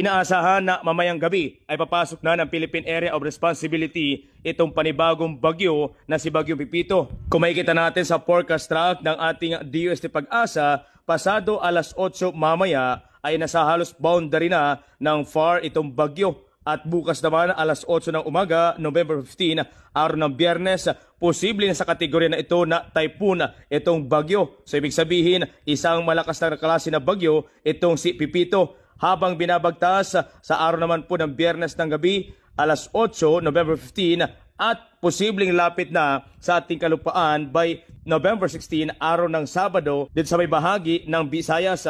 inaasahan na mamayang gabi ay papasok na ng Philippine Area of Responsibility itong panibagong bagyo na si Bagyo Pipito. Kung makikita natin sa forecast track ng ating DUST Pag-asa, pasado alas 8 mamaya ay nasa halos boundary na ng FAR itong bagyo at bukas naman alas 8 ng umaga, November 15, araw ng biyernes, posible na sa kategorya na ito na typhoon itong bagyo. So ibig sabihin, isang malakas na klase na bagyo itong si Pipito habang binabagtas sa araw naman po ng biyernes ng gabi, alas 8, November 15, at posibleng lapit na sa ating kalupaan by November 16, araw ng Sabado, din sa may bahagi ng Visayas.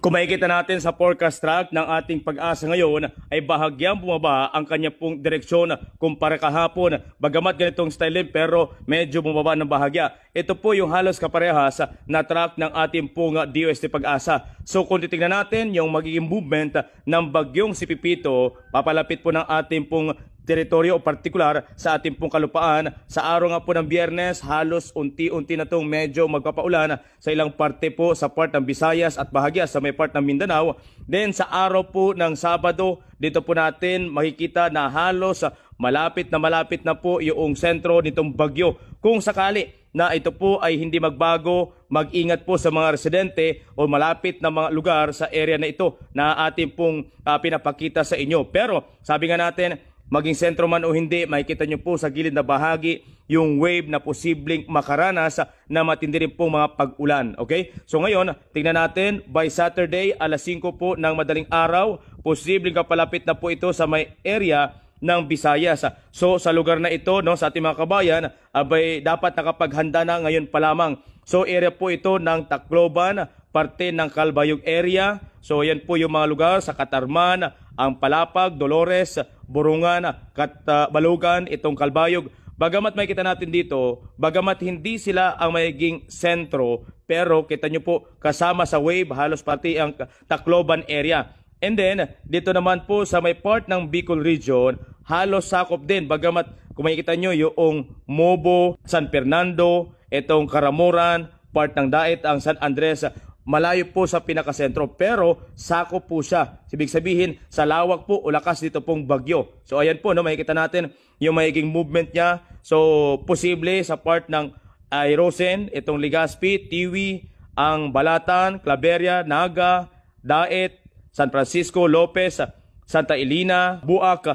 Kung makikita natin sa forecast track ng ating pag-asa ngayon ay bahagyang bumaba ang kanya pong direksyon kumpara kahapon. Bagamat ganitong style pero medyo bumaba ng bahagya. Ito po yung halos kaparehas na track ng ating pong DOST pag-asa. So kung titignan natin yung magiging movement ng bagyong si Pipito, papalapit po ng ating pong teritoryo o partikular sa ating pong kalupaan. Sa araw nga po ng biyernes, halos unti-unti na itong medyo magpapaulan sa ilang parte po sa part ng Visayas at bahagya sa may part ng Mindanao. Then sa araw po ng Sabado, dito po natin makikita na halos malapit na malapit na po yung sentro nitong bagyo. Kung sakali na ito po ay hindi magbago, mag-ingat po sa mga residente o malapit na mga lugar sa area na ito na ating pong uh, pinapakita sa inyo. Pero sabi nga natin, Maging sentro man o hindi, makikita nyo po sa gilid na bahagi yung wave na posibleng makaranas na matindi rin pong mga pag-ulan. Okay? So ngayon, tingnan natin by Saturday alas 5 po ng madaling araw, posibleng kapalapit na po ito sa may area ng Visayas. So sa lugar na ito no sa ating mga kabayan, abay dapat nakapaghanda na ngayon pa lamang. So area po ito ng Tacloban, parte ng Kalbayog area. So ayan po yung mga lugar sa Katarman, ang Palapag, Dolores, Burungan, Katbalugan, itong Kalbayog. Bagamat may kita natin dito, bagamat hindi sila ang magiging sentro, pero kita nyo po kasama sa wave halos pati ang Tacloban area. And then, dito naman po sa may part ng Bicol Region, halos sakop din. Bagamat kung makikita nyo yung Mobo, San Fernando, itong Karamuran, part ng Daet, ang San Andres, malayo po sa pinakasentro pero sako po siya. Ibig sabihin sa lawak po o lakas dito pong bagyo. So ayan po no makikita natin yung magiging movement niya. So posible sa part ng Airosen, itong Ligaspi, Tiwi, ang Balatan, Claveria, Naga, Daet, San Francisco, Lopez, Santa Elena, Buac, uh,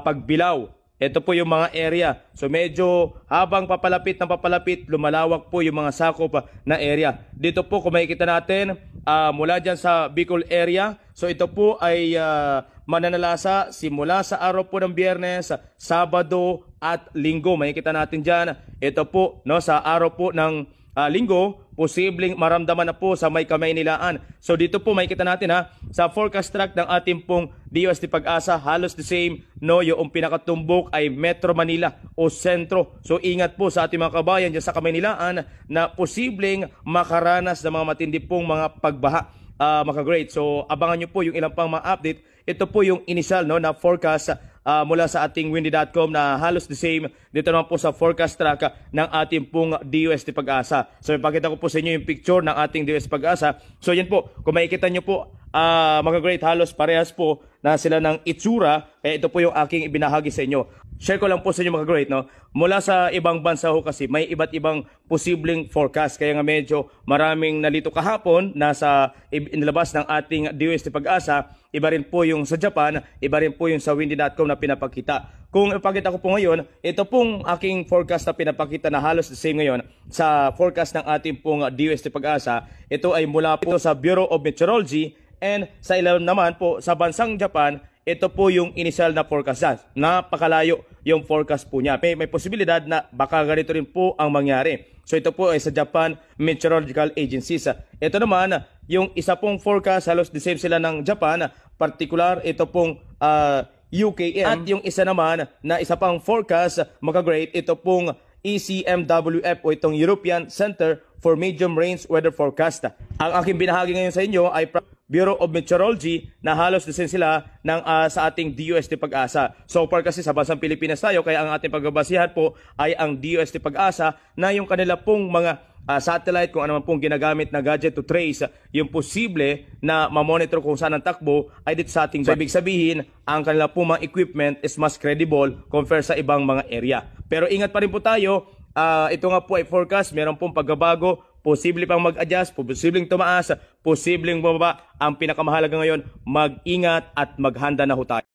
Pagbilao. Ito po yung mga area. So medyo habang papalapit ng papalapit, lumalawak po yung mga sakop na area. Dito po kung makikita natin, uh, mula dyan sa Bicol area, so ito po ay uh, mananalasa simula sa araw po ng biyernes, Sabado at Linggo. Makikita natin dyan, ito po no, sa araw po ng uh, linggo, posibleng maramdaman na po sa may kamay nilaan. So dito po makikita natin ha, sa forecast track ng ating pong DOST Pag-asa, halos the same, no, yung pinakatumbok ay Metro Manila o Sentro. So ingat po sa ating mga kabayan dyan sa kamay nilaan na posibleng makaranas ng mga matindi pong mga pagbaha uh, ah, maka great. So abangan nyo po yung ilang pang ma-update. Ito po yung initial no, na forecast uh, mula sa ating windy.com na halos the same dito naman po sa forecast track ah, ng ating pong DOST Pag-asa. So ipakita ko po sa inyo yung picture ng ating DOST Pag-asa. So yan po, kung makikita nyo po, uh, mga great halos parehas po na sila ng itsura. Kaya ito po yung aking ibinahagi sa inyo share ko lang po sa inyo mga great, no? Mula sa ibang bansa ho kasi, may iba't ibang posibleng forecast. Kaya nga medyo maraming nalito kahapon nasa inilabas ng ating DOST Pag-asa. Iba rin po yung sa Japan, iba rin po yung sa windy.com na pinapakita. Kung ipakita ko po ngayon, ito pong aking forecast na pinapakita na halos the same ngayon sa forecast ng ating pong DOST Pag-asa. Ito ay mula po sa Bureau of Meteorology and sa ilalim naman po sa bansang Japan ito po yung initial na forecast. Ah, napakalayo yung forecast po niya. May, may posibilidad na baka ganito rin po ang mangyari. So ito po ay sa Japan Meteorological Agency. Ah, ito naman, ah, yung isa pong forecast, halos the same sila ng Japan. Particular, ito pong uh, UKM. At yung isa naman, na isa pang forecast, makagrade, ito pong ECMWF o itong European Center for medium range weather forecast. Ang aking binahagi ngayon sa inyo ay Bureau of Meteorology na halos disin sila ng, uh, sa ating DUST Pag-asa. So far kasi sa bansang Pilipinas tayo, kaya ang ating pagbabasihan po ay ang DUST Pag-asa na yung kanila pong mga uh, satellite, kung anuman pong ginagamit na gadget to trace, yung posible na mamonitor kung saan ang takbo ay dito sa ating... So, ibig sabihin, ang kanila pong mga equipment is mas credible compared sa ibang mga area. Pero ingat pa rin po tayo, uh, ito nga po ay forecast, meron pong pagbabago, posible pang mag-adjust, posibleng tumaas, posibleng bumaba. Ang pinakamahalaga ngayon, mag-ingat at maghanda na ho tayo.